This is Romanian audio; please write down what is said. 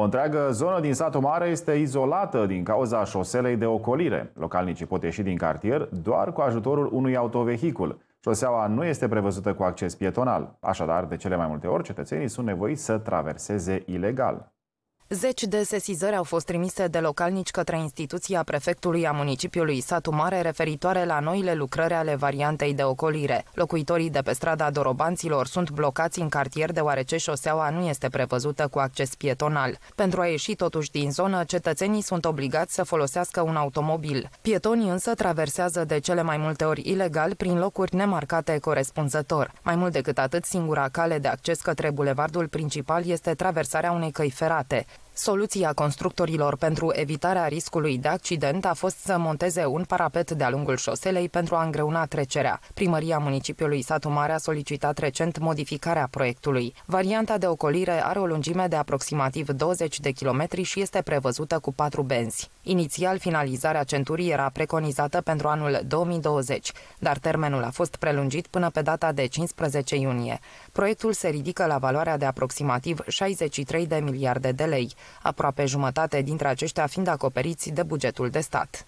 O întreagă zonă din satul mare este izolată din cauza șoselei de ocolire. Localnicii pot ieși din cartier doar cu ajutorul unui autovehicul. Șoseaua nu este prevăzută cu acces pietonal, așadar de cele mai multe ori cetățenii sunt nevoiți să traverseze ilegal. Zeci de sesizări au fost trimise de localnici către instituția prefectului a municipiului Satu Mare referitoare la noile lucrări ale variantei de ocolire. Locuitorii de pe strada Dorobanților sunt blocați în cartier deoarece șoseaua nu este prevăzută cu acces pietonal. Pentru a ieși totuși din zonă, cetățenii sunt obligați să folosească un automobil. Pietonii însă traversează de cele mai multe ori ilegal prin locuri nemarcate corespunzător. Mai mult decât atât, singura cale de acces către bulevardul principal este traversarea unei căi ferate. Soluția constructorilor pentru evitarea riscului de accident a fost să monteze un parapet de-a lungul șoselei pentru a îngreuna trecerea. Primăria municipiului Satu Mare a solicitat recent modificarea proiectului. Varianta de ocolire are o lungime de aproximativ 20 de kilometri și este prevăzută cu patru benzi. Inițial, finalizarea centurii era preconizată pentru anul 2020, dar termenul a fost prelungit până pe data de 15 iunie. Proiectul se ridică la valoarea de aproximativ 63 de miliarde de lei aproape jumătate dintre aceștia fiind acoperiți de bugetul de stat.